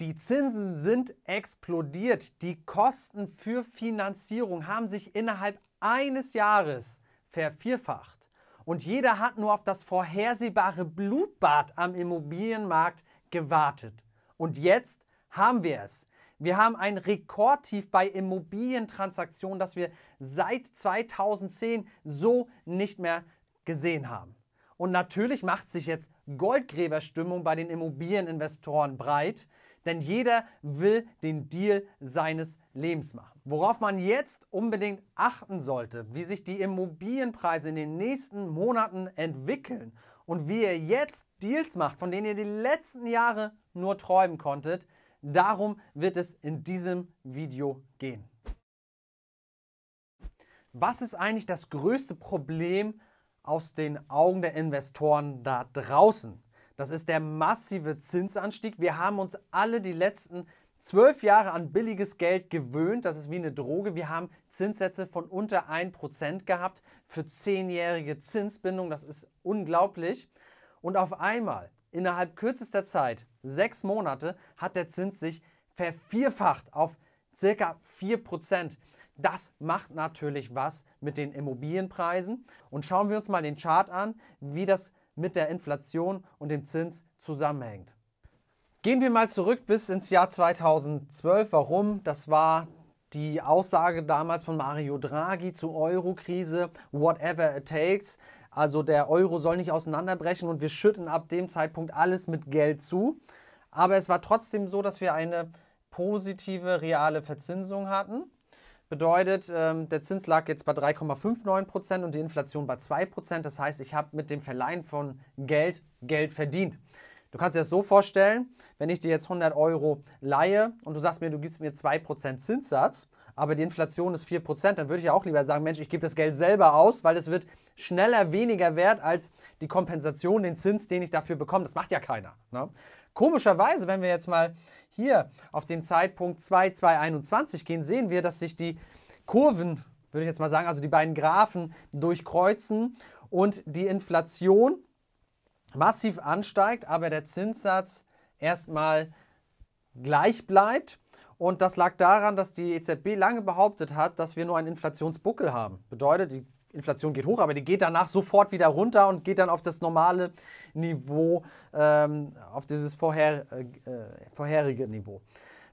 Die Zinsen sind explodiert. Die Kosten für Finanzierung haben sich innerhalb eines Jahres vervierfacht. Und jeder hat nur auf das vorhersehbare Blutbad am Immobilienmarkt gewartet. Und jetzt haben wir es. Wir haben ein Rekordtief bei Immobilientransaktionen, das wir seit 2010 so nicht mehr gesehen haben. Und natürlich macht sich jetzt Goldgräberstimmung bei den Immobilieninvestoren breit. Denn jeder will den Deal seines Lebens machen. Worauf man jetzt unbedingt achten sollte, wie sich die Immobilienpreise in den nächsten Monaten entwickeln und wie ihr jetzt Deals macht, von denen ihr die letzten Jahre nur träumen konntet, darum wird es in diesem Video gehen. Was ist eigentlich das größte Problem aus den Augen der Investoren da draußen? Das ist der massive Zinsanstieg. Wir haben uns alle die letzten zwölf Jahre an billiges Geld gewöhnt. Das ist wie eine Droge. Wir haben Zinssätze von unter 1% gehabt für zehnjährige Zinsbindung. Das ist unglaublich. Und auf einmal, innerhalb kürzester Zeit, sechs Monate, hat der Zins sich vervierfacht auf circa 4%. Das macht natürlich was mit den Immobilienpreisen. Und schauen wir uns mal den Chart an, wie das mit der Inflation und dem Zins zusammenhängt. Gehen wir mal zurück bis ins Jahr 2012. Warum? Das war die Aussage damals von Mario Draghi zur Euro-Krise, whatever it takes. Also der Euro soll nicht auseinanderbrechen und wir schütten ab dem Zeitpunkt alles mit Geld zu. Aber es war trotzdem so, dass wir eine positive reale Verzinsung hatten. Bedeutet, ähm, der Zins lag jetzt bei 3,59 Prozent und die Inflation bei 2 Prozent. Das heißt, ich habe mit dem Verleihen von Geld Geld verdient. Du kannst dir das so vorstellen, wenn ich dir jetzt 100 Euro leihe und du sagst mir, du gibst mir 2% Zinssatz, aber die Inflation ist 4%, dann würde ich ja auch lieber sagen, Mensch, ich gebe das Geld selber aus, weil es wird schneller weniger wert als die Kompensation, den Zins, den ich dafür bekomme. Das macht ja keiner. Ne? Komischerweise, wenn wir jetzt mal hier auf den Zeitpunkt 2221 gehen, sehen wir, dass sich die Kurven, würde ich jetzt mal sagen, also die beiden Graphen durchkreuzen und die Inflation massiv ansteigt, aber der Zinssatz erstmal gleich bleibt und das lag daran, dass die EZB lange behauptet hat, dass wir nur einen Inflationsbuckel haben. Bedeutet, die Inflation geht hoch, aber die geht danach sofort wieder runter und geht dann auf das normale Niveau, ähm, auf dieses vorher, äh, vorherige Niveau.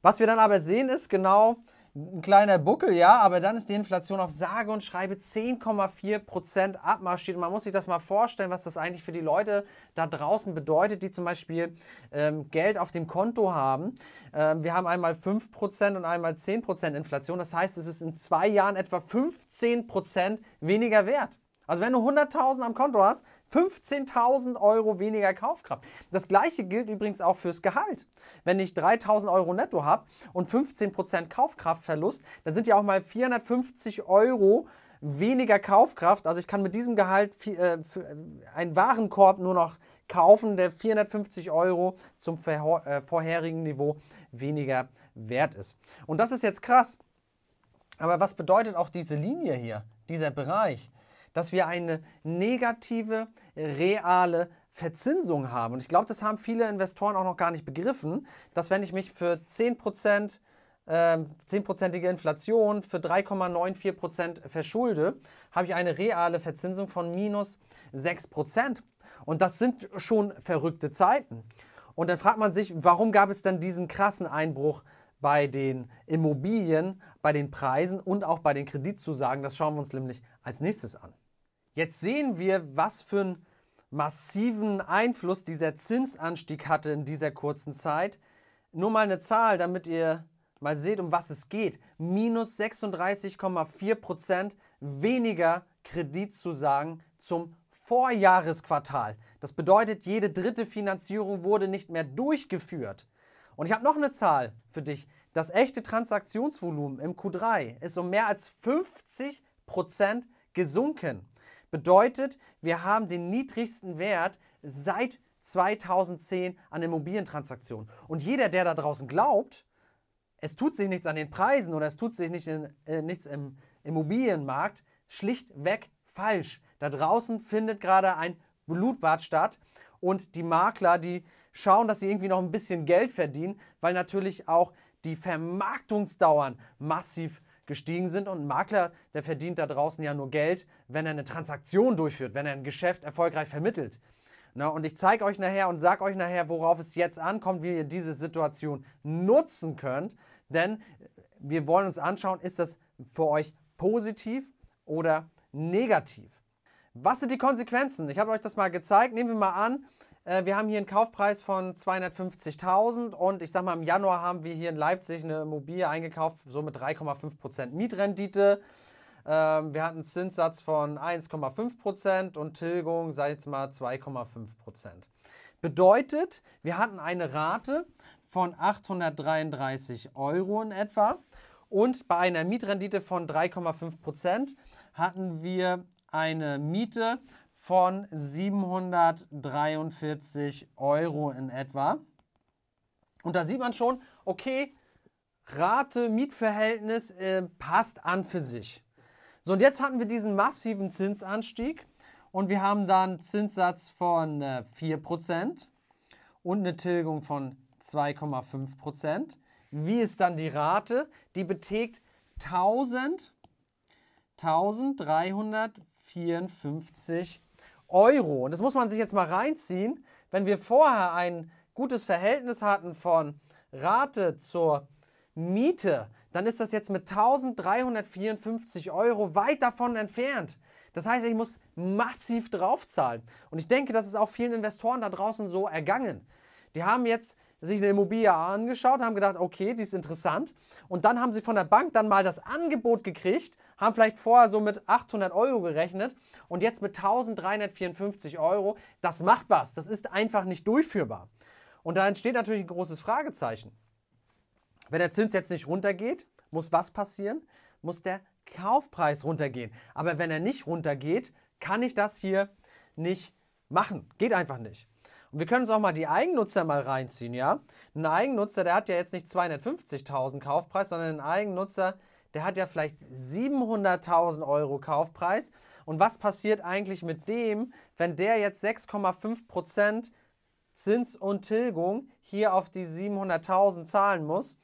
Was wir dann aber sehen ist genau, ein kleiner Buckel, ja, aber dann ist die Inflation auf sage und schreibe 10,4% abmarschiert. Und man muss sich das mal vorstellen, was das eigentlich für die Leute da draußen bedeutet, die zum Beispiel ähm, Geld auf dem Konto haben. Ähm, wir haben einmal 5% und einmal 10% Inflation. Das heißt, es ist in zwei Jahren etwa 15% weniger wert. Also wenn du 100.000 am Konto hast, 15.000 Euro weniger Kaufkraft. Das gleiche gilt übrigens auch fürs Gehalt. Wenn ich 3.000 Euro netto habe und 15% Kaufkraftverlust, dann sind ja auch mal 450 Euro weniger Kaufkraft. Also ich kann mit diesem Gehalt äh, äh, einen Warenkorb nur noch kaufen, der 450 Euro zum äh, vorherigen Niveau weniger wert ist. Und das ist jetzt krass. Aber was bedeutet auch diese Linie hier, dieser Bereich? dass wir eine negative, reale Verzinsung haben. Und ich glaube, das haben viele Investoren auch noch gar nicht begriffen, dass wenn ich mich für 10% äh, 10%ige Inflation für 3,94% verschulde, habe ich eine reale Verzinsung von minus 6%. Und das sind schon verrückte Zeiten. Und dann fragt man sich, warum gab es denn diesen krassen Einbruch bei den Immobilien, bei den Preisen und auch bei den Kreditzusagen? Das schauen wir uns nämlich als nächstes an. Jetzt sehen wir, was für einen massiven Einfluss dieser Zinsanstieg hatte in dieser kurzen Zeit. Nur mal eine Zahl, damit ihr mal seht, um was es geht. Minus 36,4 Prozent weniger Kreditzusagen zum Vorjahresquartal. Das bedeutet, jede dritte Finanzierung wurde nicht mehr durchgeführt. Und ich habe noch eine Zahl für dich. Das echte Transaktionsvolumen im Q3 ist um mehr als 50 Prozent gesunken. Bedeutet, wir haben den niedrigsten Wert seit 2010 an Immobilientransaktionen. Und jeder, der da draußen glaubt, es tut sich nichts an den Preisen oder es tut sich nicht in, äh, nichts im Immobilienmarkt, schlichtweg falsch. Da draußen findet gerade ein Blutbad statt und die Makler, die schauen, dass sie irgendwie noch ein bisschen Geld verdienen, weil natürlich auch die Vermarktungsdauern massiv gestiegen sind. Und ein Makler, der verdient da draußen ja nur Geld, wenn er eine Transaktion durchführt, wenn er ein Geschäft erfolgreich vermittelt. Na, und ich zeige euch nachher und sage euch nachher, worauf es jetzt ankommt, wie ihr diese Situation nutzen könnt. Denn wir wollen uns anschauen, ist das für euch positiv oder negativ? Was sind die Konsequenzen? Ich habe euch das mal gezeigt. Nehmen wir mal an, äh, wir haben hier einen Kaufpreis von 250.000 und ich sag mal, im Januar haben wir hier in Leipzig eine Immobilie eingekauft, so mit 3,5% Mietrendite. Ähm, wir hatten einen Zinssatz von 1,5% und Tilgung, sag ich jetzt mal, 2,5%. Bedeutet, wir hatten eine Rate von 833 Euro in etwa und bei einer Mietrendite von 3,5% hatten wir eine Miete von 743 Euro in etwa. Und da sieht man schon, okay, Rate-Mietverhältnis äh, passt an für sich. So, und jetzt hatten wir diesen massiven Zinsanstieg und wir haben dann Zinssatz von äh, 4% und eine Tilgung von 2,5%. Wie ist dann die Rate? Die beträgt 1000, 1354 Euro. Euro. Und das muss man sich jetzt mal reinziehen. Wenn wir vorher ein gutes Verhältnis hatten von Rate zur Miete, dann ist das jetzt mit 1354 Euro weit davon entfernt. Das heißt, ich muss massiv draufzahlen. Und ich denke, das ist auch vielen Investoren da draußen so ergangen. Die haben jetzt sich eine Immobilie angeschaut, haben gedacht, okay, die ist interessant. Und dann haben sie von der Bank dann mal das Angebot gekriegt, haben vielleicht vorher so mit 800 Euro gerechnet und jetzt mit 1354 Euro. Das macht was. Das ist einfach nicht durchführbar. Und da entsteht natürlich ein großes Fragezeichen. Wenn der Zins jetzt nicht runtergeht, muss was passieren? Muss der Kaufpreis runtergehen. Aber wenn er nicht runtergeht, kann ich das hier nicht machen. Geht einfach nicht wir können uns auch mal die Eigennutzer mal reinziehen, ja? Ein Eigennutzer, der hat ja jetzt nicht 250.000 Kaufpreis, sondern ein Eigennutzer, der hat ja vielleicht 700.000 Euro Kaufpreis. Und was passiert eigentlich mit dem, wenn der jetzt 6,5% Zins und Tilgung hier auf die 700.000 zahlen muss?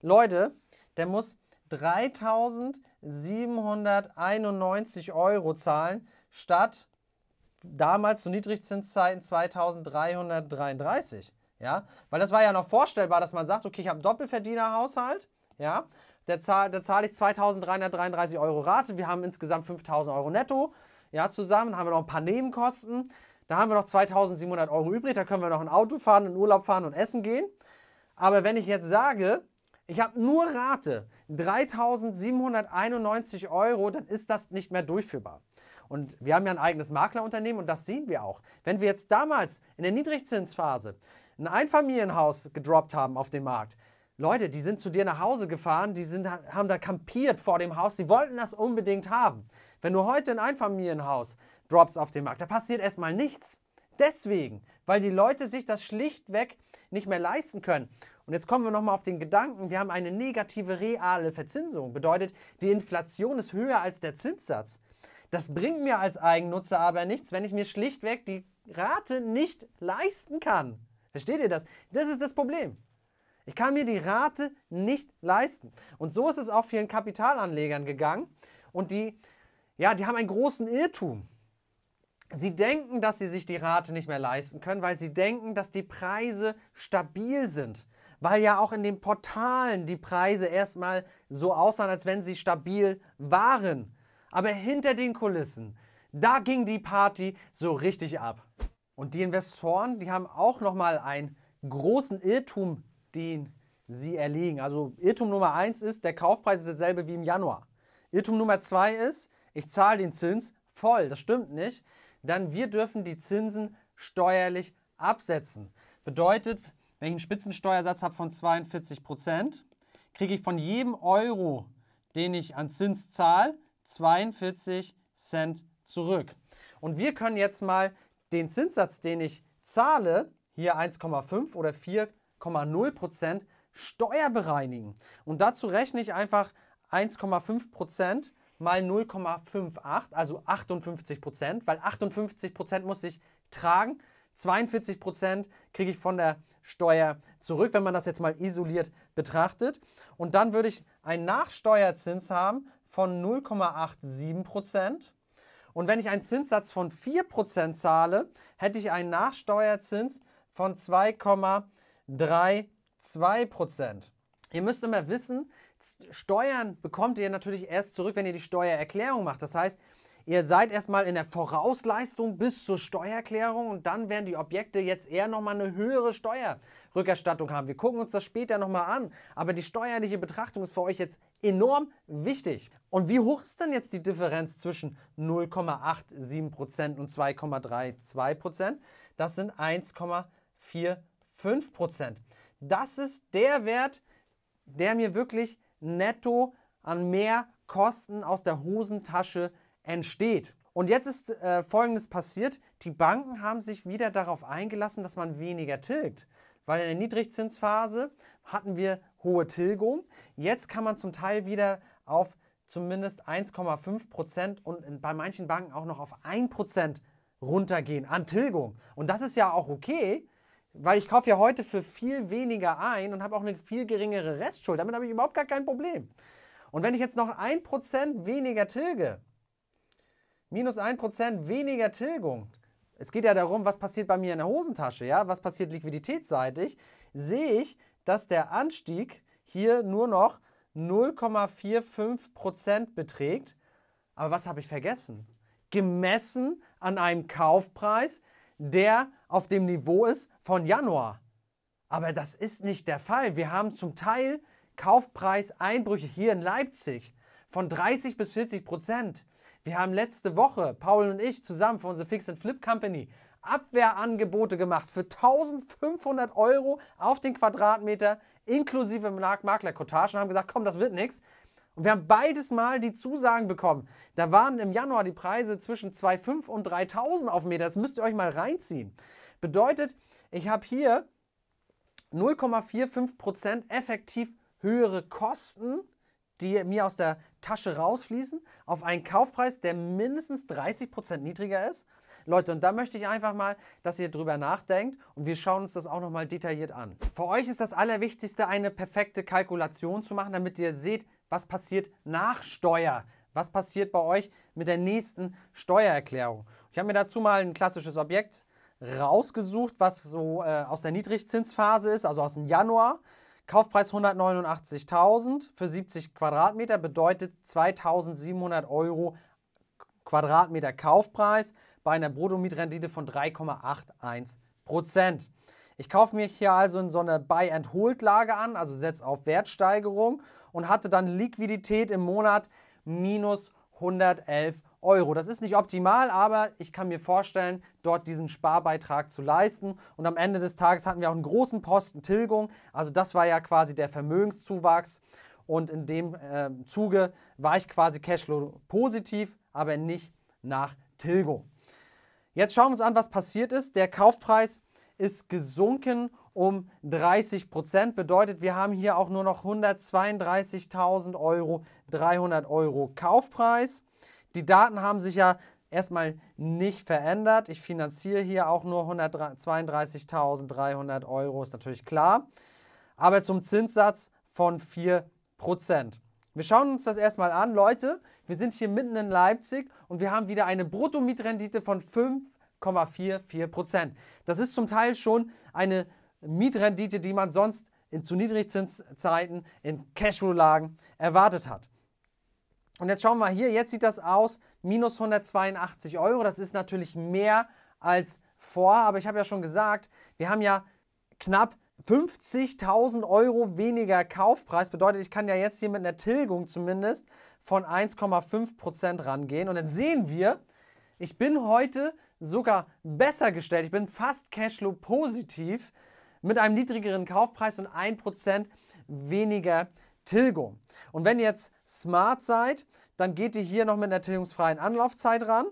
Leute, der muss 3.791 Euro zahlen statt damals zu Niedrigzinszeiten 2333. Ja? Weil das war ja noch vorstellbar, dass man sagt, okay, ich habe einen Doppelverdienerhaushalt, ja? der zahle zahl ich 2333 Euro Rate, wir haben insgesamt 5000 Euro netto ja, zusammen, haben wir noch ein paar Nebenkosten, da haben wir noch 2700 Euro übrig, da können wir noch ein Auto fahren, in Urlaub fahren und essen gehen. Aber wenn ich jetzt sage, ich habe nur Rate, 3791 Euro, dann ist das nicht mehr durchführbar. Und wir haben ja ein eigenes Maklerunternehmen und das sehen wir auch. Wenn wir jetzt damals in der Niedrigzinsphase ein Einfamilienhaus gedroppt haben auf dem Markt, Leute, die sind zu dir nach Hause gefahren, die sind, haben da kampiert vor dem Haus, die wollten das unbedingt haben. Wenn du heute ein Einfamilienhaus droppst auf dem Markt, da passiert erstmal nichts. Deswegen, weil die Leute sich das schlichtweg nicht mehr leisten können. Und jetzt kommen wir nochmal auf den Gedanken, wir haben eine negative reale Verzinsung. Bedeutet, die Inflation ist höher als der Zinssatz. Das bringt mir als Eigennutzer aber nichts, wenn ich mir schlichtweg die Rate nicht leisten kann. Versteht ihr das? Das ist das Problem. Ich kann mir die Rate nicht leisten. Und so ist es auch vielen Kapitalanlegern gegangen. Und die, ja, die haben einen großen Irrtum. Sie denken, dass sie sich die Rate nicht mehr leisten können, weil sie denken, dass die Preise stabil sind. Weil ja auch in den Portalen die Preise erstmal so aussahen, als wenn sie stabil waren. Aber hinter den Kulissen, da ging die Party so richtig ab. Und die Investoren, die haben auch nochmal einen großen Irrtum, den sie erliegen. Also Irrtum Nummer eins ist, der Kaufpreis ist derselbe wie im Januar. Irrtum Nummer zwei ist, ich zahle den Zins voll, das stimmt nicht. Dann wir dürfen die Zinsen steuerlich absetzen. Bedeutet, wenn ich einen Spitzensteuersatz habe von 42 Prozent, kriege ich von jedem Euro, den ich an Zins zahle, 42 Cent zurück. Und wir können jetzt mal den Zinssatz, den ich zahle, hier 1,5 oder 4,0 Prozent, steuerbereinigen. Und dazu rechne ich einfach 1,5 Prozent mal 0,58, also 58 Prozent, weil 58 Prozent muss ich tragen. 42 Prozent kriege ich von der Steuer zurück, wenn man das jetzt mal isoliert betrachtet. Und dann würde ich einen Nachsteuerzins haben von 0,87%. Und wenn ich einen Zinssatz von 4% zahle, hätte ich einen Nachsteuerzins von 2,32%. Ihr müsst immer wissen, Steuern bekommt ihr natürlich erst zurück, wenn ihr die Steuererklärung macht. Das heißt, Ihr seid erstmal in der Vorausleistung bis zur Steuererklärung und dann werden die Objekte jetzt eher nochmal eine höhere Steuerrückerstattung haben. Wir gucken uns das später nochmal an, aber die steuerliche Betrachtung ist für euch jetzt enorm wichtig. Und wie hoch ist denn jetzt die Differenz zwischen 0,87% und 2,32%? Das sind 1,45%. Das ist der Wert, der mir wirklich netto an mehr Kosten aus der Hosentasche entsteht. Und jetzt ist äh, Folgendes passiert. Die Banken haben sich wieder darauf eingelassen, dass man weniger tilgt. Weil in der Niedrigzinsphase hatten wir hohe Tilgung. Jetzt kann man zum Teil wieder auf zumindest 1,5 Prozent und bei manchen Banken auch noch auf 1 Prozent runtergehen an Tilgung. Und das ist ja auch okay, weil ich kaufe ja heute für viel weniger ein und habe auch eine viel geringere Restschuld. Damit habe ich überhaupt gar kein Problem. Und wenn ich jetzt noch 1 Prozent weniger tilge, minus 1% weniger Tilgung. Es geht ja darum, was passiert bei mir in der Hosentasche, ja? Was passiert liquiditätsseitig? Sehe ich, dass der Anstieg hier nur noch 0,45% beträgt. Aber was habe ich vergessen? Gemessen an einem Kaufpreis, der auf dem Niveau ist von Januar. Aber das ist nicht der Fall. Wir haben zum Teil Kaufpreiseinbrüche hier in Leipzig von 30 bis 40 Prozent. Wir haben letzte Woche, Paul und ich, zusammen für unsere Fix and Flip Company Abwehrangebote gemacht für 1500 Euro auf den Quadratmeter inklusive Maklerkotage und haben gesagt, komm, das wird nichts. Und wir haben beides Mal die Zusagen bekommen. Da waren im Januar die Preise zwischen 2,5 und 3.000 auf Meter. Das müsst ihr euch mal reinziehen. Bedeutet, ich habe hier 0,45% effektiv höhere Kosten die mir aus der Tasche rausfließen, auf einen Kaufpreis, der mindestens 30% niedriger ist. Leute, und da möchte ich einfach mal, dass ihr drüber nachdenkt und wir schauen uns das auch nochmal detailliert an. Für euch ist das Allerwichtigste, eine perfekte Kalkulation zu machen, damit ihr seht, was passiert nach Steuer. Was passiert bei euch mit der nächsten Steuererklärung? Ich habe mir dazu mal ein klassisches Objekt rausgesucht, was so äh, aus der Niedrigzinsphase ist, also aus dem Januar. Kaufpreis 189.000 für 70 Quadratmeter bedeutet 2.700 Euro Quadratmeter Kaufpreis bei einer Bruttomietrendite von 3,81 Prozent. Ich kaufe mich hier also in so einer Buy-and-Hold-Lage an, also setze auf Wertsteigerung und hatte dann Liquidität im Monat minus 111 Euro. Das ist nicht optimal, aber ich kann mir vorstellen, dort diesen Sparbeitrag zu leisten. Und am Ende des Tages hatten wir auch einen großen Posten Tilgung. Also das war ja quasi der Vermögenszuwachs. Und in dem äh, Zuge war ich quasi Cashflow positiv, aber nicht nach Tilgung. Jetzt schauen wir uns an, was passiert ist. Der Kaufpreis ist gesunken um 30 Prozent. Bedeutet, wir haben hier auch nur noch 132.000 Euro, 300 Euro Kaufpreis. Die Daten haben sich ja erstmal nicht verändert. Ich finanziere hier auch nur 132.300 Euro, ist natürlich klar. Aber zum Zinssatz von 4%. Wir schauen uns das erstmal an. Leute, wir sind hier mitten in Leipzig und wir haben wieder eine Bruttomietrendite von 5,44%. Das ist zum Teil schon eine Mietrendite, die man sonst in zu Niedrigzinszeiten, in Cashflow-Lagen erwartet hat. Und jetzt schauen wir hier, jetzt sieht das aus, minus 182 Euro. Das ist natürlich mehr als vor, aber ich habe ja schon gesagt, wir haben ja knapp 50.000 Euro weniger Kaufpreis. Bedeutet, ich kann ja jetzt hier mit einer Tilgung zumindest von 1,5% rangehen. Und dann sehen wir, ich bin heute sogar besser gestellt. Ich bin fast Cashflow positiv mit einem niedrigeren Kaufpreis und 1% weniger Tilgung. Und wenn ihr jetzt smart seid, dann geht ihr hier noch mit einer tilgungsfreien Anlaufzeit ran.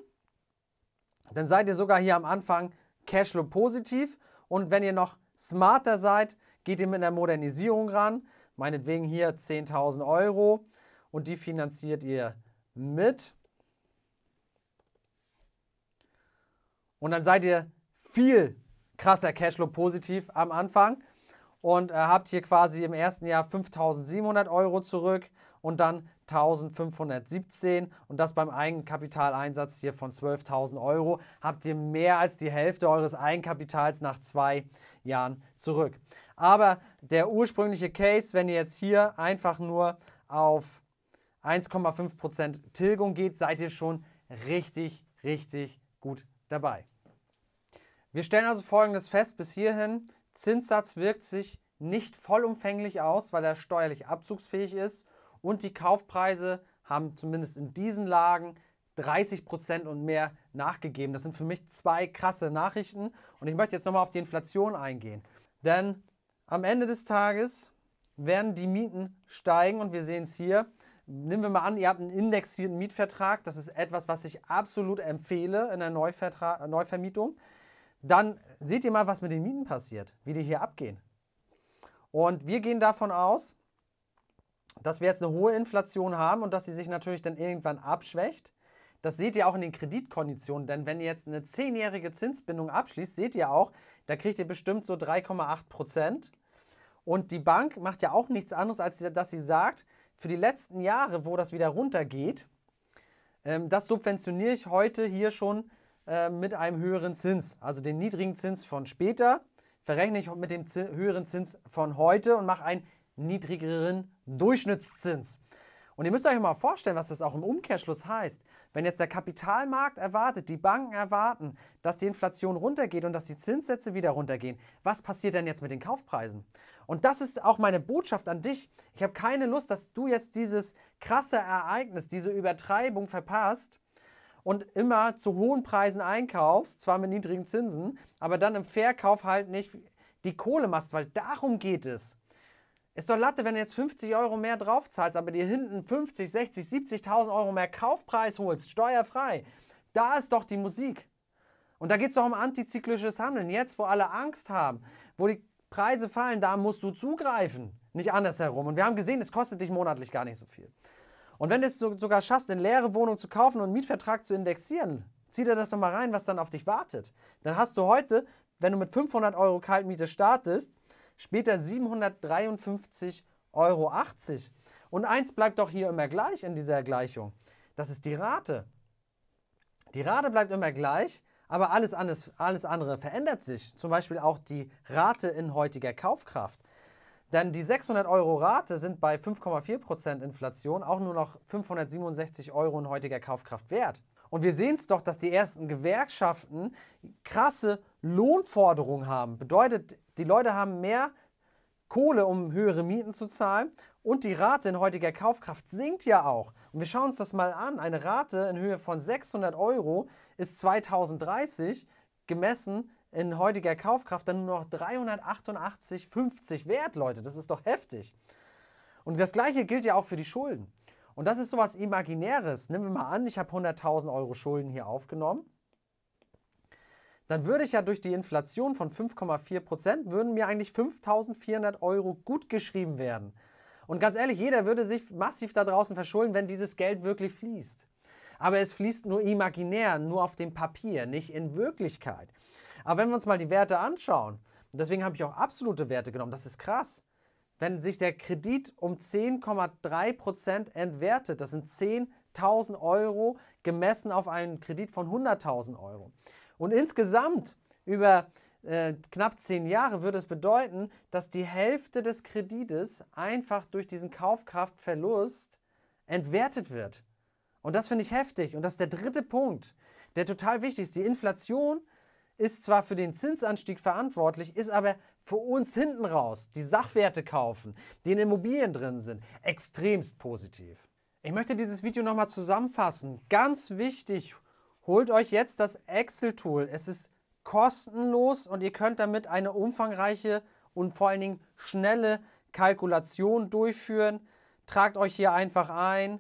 Dann seid ihr sogar hier am Anfang Cashflow positiv. Und wenn ihr noch smarter seid, geht ihr mit einer Modernisierung ran. Meinetwegen hier 10.000 Euro. Und die finanziert ihr mit. Und dann seid ihr viel krasser Cashflow positiv am Anfang und äh, habt hier quasi im ersten Jahr 5.700 Euro zurück und dann 1.517 und das beim Eigenkapitaleinsatz hier von 12.000 Euro habt ihr mehr als die Hälfte eures Eigenkapitals nach zwei Jahren zurück. Aber der ursprüngliche Case, wenn ihr jetzt hier einfach nur auf 1,5% Tilgung geht, seid ihr schon richtig, richtig gut dabei. Wir stellen also Folgendes fest bis hierhin. Zinssatz wirkt sich nicht vollumfänglich aus, weil er steuerlich abzugsfähig ist und die Kaufpreise haben zumindest in diesen Lagen 30 und mehr nachgegeben. Das sind für mich zwei krasse Nachrichten und ich möchte jetzt nochmal auf die Inflation eingehen. Denn am Ende des Tages werden die Mieten steigen und wir sehen es hier. Nehmen wir mal an, ihr habt einen indexierten Mietvertrag. Das ist etwas, was ich absolut empfehle in der Neuvertra Neuvermietung dann seht ihr mal, was mit den Mieten passiert, wie die hier abgehen. Und wir gehen davon aus, dass wir jetzt eine hohe Inflation haben und dass sie sich natürlich dann irgendwann abschwächt. Das seht ihr auch in den Kreditkonditionen, denn wenn ihr jetzt eine 10-jährige Zinsbindung abschließt, seht ihr auch, da kriegt ihr bestimmt so 3,8 Prozent. Und die Bank macht ja auch nichts anderes, als dass sie sagt, für die letzten Jahre, wo das wieder runtergeht, ähm, das subventioniere ich heute hier schon äh, mit einem höheren Zins. Also den niedrigen Zins von später verrechne ich mit dem Zins, höheren Zins von heute und mache einen niedrigeren Durchschnittszins. Und ihr müsst euch mal vorstellen, was das auch im Umkehrschluss heißt. Wenn jetzt der Kapitalmarkt erwartet, die Banken erwarten, dass die Inflation runtergeht und dass die Zinssätze wieder runtergehen, was passiert denn jetzt mit den Kaufpreisen? Und das ist auch meine Botschaft an dich. Ich habe keine Lust, dass du jetzt dieses krasse Ereignis, diese Übertreibung verpasst, und immer zu hohen Preisen einkaufst, zwar mit niedrigen Zinsen, aber dann im Verkauf halt nicht die Kohle machst, weil darum geht es. Ist doch Latte, wenn du jetzt 50 Euro mehr drauf zahlst, aber dir hinten 50, 60, 70.000 Euro mehr Kaufpreis holst, steuerfrei. Da ist doch die Musik. Und da geht es doch um antizyklisches Handeln. Jetzt, wo alle Angst haben, wo die Preise fallen, da musst du zugreifen. Nicht andersherum. Und wir haben gesehen, es kostet dich monatlich gar nicht so viel. Und wenn du es sogar schaffst, eine leere Wohnung zu kaufen und einen Mietvertrag zu indexieren, zieh dir das doch mal rein, was dann auf dich wartet. Dann hast du heute, wenn du mit 500 Euro Kaltmiete startest, später 753,80 Euro. Und eins bleibt doch hier immer gleich in dieser Gleichung. Das ist die Rate. Die Rate bleibt immer gleich, aber alles, alles andere verändert sich. Zum Beispiel auch die Rate in heutiger Kaufkraft. Denn die 600 Euro Rate sind bei 5,4% Inflation auch nur noch 567 Euro in heutiger Kaufkraft wert. Und wir sehen es doch, dass die ersten Gewerkschaften krasse Lohnforderungen haben. Bedeutet, die Leute haben mehr Kohle, um höhere Mieten zu zahlen. Und die Rate in heutiger Kaufkraft sinkt ja auch. Und wir schauen uns das mal an. Eine Rate in Höhe von 600 Euro ist 2030 gemessen in heutiger Kaufkraft dann nur noch 388,50 wert, Leute. Das ist doch heftig. Und das gleiche gilt ja auch für die Schulden. Und das ist so was Imaginäres. Nehmen wir mal an, ich habe 100.000 Euro Schulden hier aufgenommen. Dann würde ich ja durch die Inflation von 5,4 Prozent, würden mir eigentlich 5.400 Euro gutgeschrieben werden. Und ganz ehrlich, jeder würde sich massiv da draußen verschulden, wenn dieses Geld wirklich fließt. Aber es fließt nur imaginär, nur auf dem Papier, nicht in Wirklichkeit. Aber wenn wir uns mal die Werte anschauen, deswegen habe ich auch absolute Werte genommen, das ist krass. Wenn sich der Kredit um 10,3% entwertet, das sind 10.000 Euro gemessen auf einen Kredit von 100.000 Euro. Und insgesamt über äh, knapp 10 Jahre würde es bedeuten, dass die Hälfte des Kredites einfach durch diesen Kaufkraftverlust entwertet wird. Und das finde ich heftig. Und das ist der dritte Punkt, der total wichtig ist. Die Inflation ist zwar für den Zinsanstieg verantwortlich, ist aber für uns hinten raus, die Sachwerte kaufen, die in Immobilien drin sind, extremst positiv. Ich möchte dieses Video nochmal zusammenfassen. Ganz wichtig, holt euch jetzt das Excel-Tool. Es ist kostenlos und ihr könnt damit eine umfangreiche und vor allen Dingen schnelle Kalkulation durchführen. Tragt euch hier einfach ein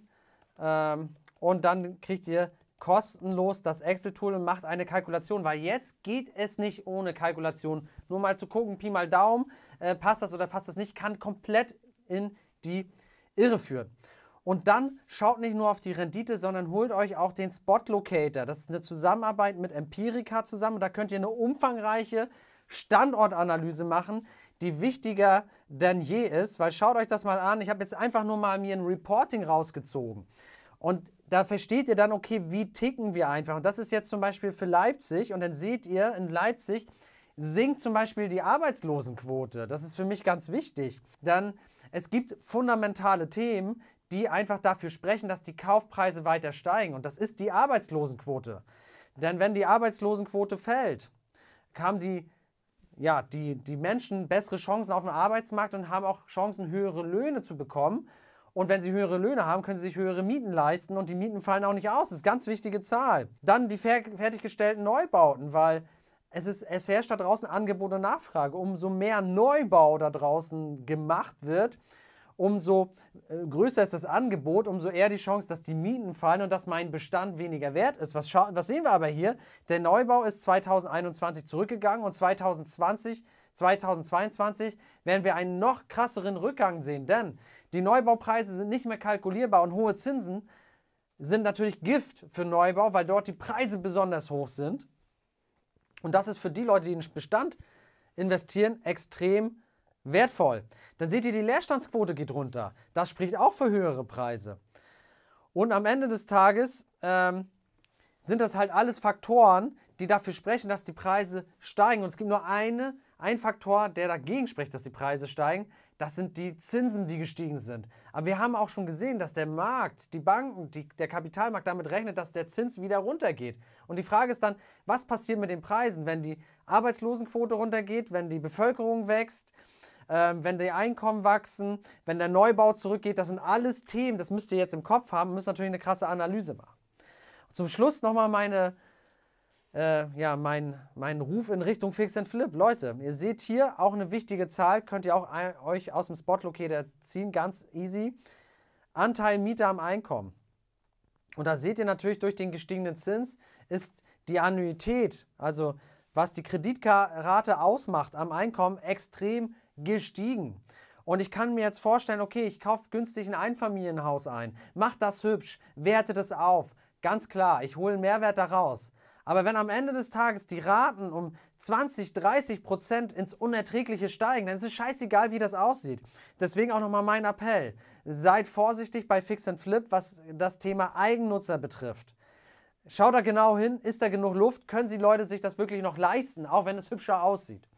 ähm, und dann kriegt ihr kostenlos das Excel-Tool und macht eine Kalkulation, weil jetzt geht es nicht ohne Kalkulation. Nur mal zu gucken, Pi mal Daumen, äh, passt das oder passt das nicht, kann komplett in die Irre führen. Und dann schaut nicht nur auf die Rendite, sondern holt euch auch den Spot Locator. Das ist eine Zusammenarbeit mit Empirica zusammen. Da könnt ihr eine umfangreiche Standortanalyse machen, die wichtiger denn je ist, weil schaut euch das mal an. Ich habe jetzt einfach nur mal mir ein Reporting rausgezogen. Und da versteht ihr dann, okay, wie ticken wir einfach. Und das ist jetzt zum Beispiel für Leipzig. Und dann seht ihr, in Leipzig sinkt zum Beispiel die Arbeitslosenquote. Das ist für mich ganz wichtig. Dann, es gibt fundamentale Themen, die einfach dafür sprechen, dass die Kaufpreise weiter steigen. Und das ist die Arbeitslosenquote. Denn wenn die Arbeitslosenquote fällt, haben die, ja, die, die Menschen bessere Chancen auf dem Arbeitsmarkt und haben auch Chancen, höhere Löhne zu bekommen. Und wenn sie höhere Löhne haben, können sie sich höhere Mieten leisten und die Mieten fallen auch nicht aus. Das ist eine ganz wichtige Zahl. Dann die fertiggestellten Neubauten, weil es, ist, es herrscht da draußen Angebot und Nachfrage. Umso mehr Neubau da draußen gemacht wird, umso äh, größer ist das Angebot, umso eher die Chance, dass die Mieten fallen und dass mein Bestand weniger wert ist. Was, was sehen wir aber hier? Der Neubau ist 2021 zurückgegangen und 2020, 2022 werden wir einen noch krasseren Rückgang sehen, denn die Neubaupreise sind nicht mehr kalkulierbar und hohe Zinsen sind natürlich Gift für Neubau, weil dort die Preise besonders hoch sind. Und das ist für die Leute, die in Bestand investieren, extrem wertvoll. Dann seht ihr, die Leerstandsquote geht runter. Das spricht auch für höhere Preise. Und am Ende des Tages ähm, sind das halt alles Faktoren, die dafür sprechen, dass die Preise steigen. Und es gibt nur eine ein Faktor, der dagegen spricht, dass die Preise steigen, das sind die Zinsen, die gestiegen sind. Aber wir haben auch schon gesehen, dass der Markt, die Banken, die, der Kapitalmarkt damit rechnet, dass der Zins wieder runtergeht. Und die Frage ist dann, was passiert mit den Preisen, wenn die Arbeitslosenquote runtergeht, wenn die Bevölkerung wächst? ähm, wenn die Einkommen wachsen, wenn der Neubau zurückgeht, das sind alles Themen, das müsst ihr jetzt im Kopf haben, müsst natürlich eine krasse Analyse machen. Und zum Schluss nochmal meine äh, ja, mein, mein Ruf in Richtung Fix and Flip. Leute, ihr seht hier auch eine wichtige Zahl, könnt ihr auch ein, euch aus dem Spot Locator ziehen, ganz easy. Anteil Mieter am Einkommen. Und da seht ihr natürlich durch den gestiegenen Zins ist die Annuität, also was die Kreditrate ausmacht am Einkommen, extrem gestiegen. Und ich kann mir jetzt vorstellen, okay, ich kaufe günstig ein Einfamilienhaus ein, mach das hübsch, werte das auf. Ganz klar, ich hole einen Mehrwert daraus. Aber wenn am Ende des Tages die Raten um 20, 30 Prozent ins Unerträgliche steigen, dann ist es scheißegal, wie das aussieht. Deswegen auch nochmal mein Appell. Seid vorsichtig bei Fix and Flip, was das Thema Eigennutzer betrifft. Schaut da genau hin, ist da genug Luft, können die Leute sich das wirklich noch leisten, auch wenn es hübscher aussieht.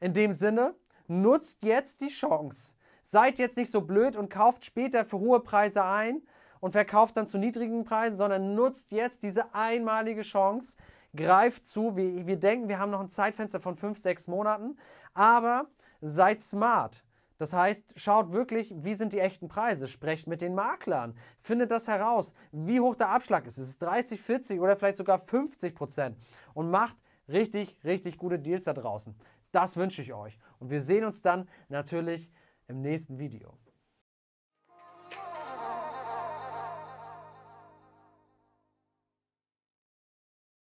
In dem Sinne, nutzt jetzt die Chance. Seid jetzt nicht so blöd und kauft später für hohe Preise ein, und verkauft dann zu niedrigen Preisen, sondern nutzt jetzt diese einmalige Chance, greift zu. Wir, wir denken, wir haben noch ein Zeitfenster von fünf, sechs Monaten, aber seid smart. Das heißt, schaut wirklich, wie sind die echten Preise, sprecht mit den Maklern, findet das heraus, wie hoch der Abschlag ist. Es Ist 30, 40 oder vielleicht sogar 50 Prozent? Und macht richtig, richtig gute Deals da draußen. Das wünsche ich euch. Und wir sehen uns dann natürlich im nächsten Video.